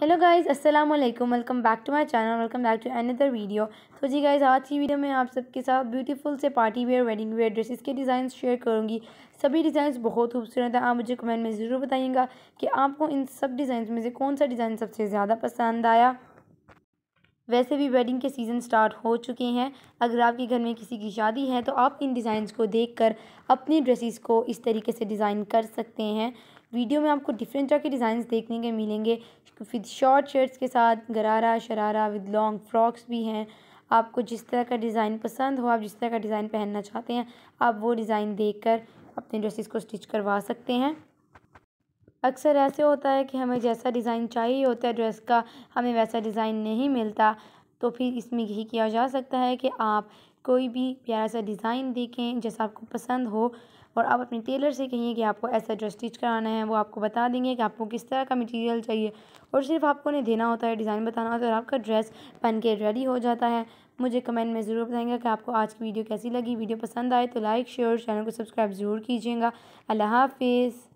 hello guys अस्सलाम वालेकुम welcome back to my channel welcome back to another video तो जी गाइस आज की वीडियो में आप सबके साथ ब्यूटीफुल से party wear wedding wear dresses के डिज़ाइन शेयर करूंगी सभी डिज़ाइन बहुत खूबसूरत हैं आप मुझे कमेंट में ज़रूर बताइएगा कि आपको इन सब डिज़ाइन में से कौन सा डिज़ाइन सबसे ज़्यादा पसंद आया वैसे भी वेडिंग के सीज़न स्टार्ट हो चुके हैं अगर आपके घर में किसी की शादी है तो आप इन डिज़ाइंस को देखकर अपनी ड्रेसेस को इस तरीके से डिज़ाइन कर सकते हैं वीडियो में आपको डिफरेंट तरह के डिज़ाइन देखने के मिलेंगे विद शॉर्ट शर्ट्स के साथ गरारा शरारा विद लॉन्ग फ्रॉक्स भी हैं आपको जिस तरह का डिज़ाइन पसंद हो आप जिस तरह का डिज़ाइन पहनना चाहते हैं आप वो डिज़ाइन कर अपने ड्रेसिस को स्टिच करवा सकते हैं अक्सर ऐसे होता है कि हमें जैसा डिज़ाइन चाहिए होता है ड्रेस का हमें वैसा डिज़ाइन नहीं मिलता तो फिर इसमें यही किया जा सकता है कि आप कोई भी प्यारा सा डिज़ाइन देखें जैसा आपको पसंद हो और आप अपने टेलर से कहिए कि आपको ऐसा ड्रेस स्टिच कराना है वो आपको बता देंगे कि आपको किस तरह का मटेरियल चाहिए और सिर्फ आपको उन्हें देना होता है डिज़ाइन बताना होता है और आपका ड्रेस पहन के रेडी हो जाता है मुझे कमेंट में ज़रूर बताएंगे कि आपको आज की वीडियो कैसी लगी वीडियो पसंद आए तो लाइक शेयर और चैनल को सब्सक्राइब ज़रूर कीजिएगा अल्लाह हाफिज़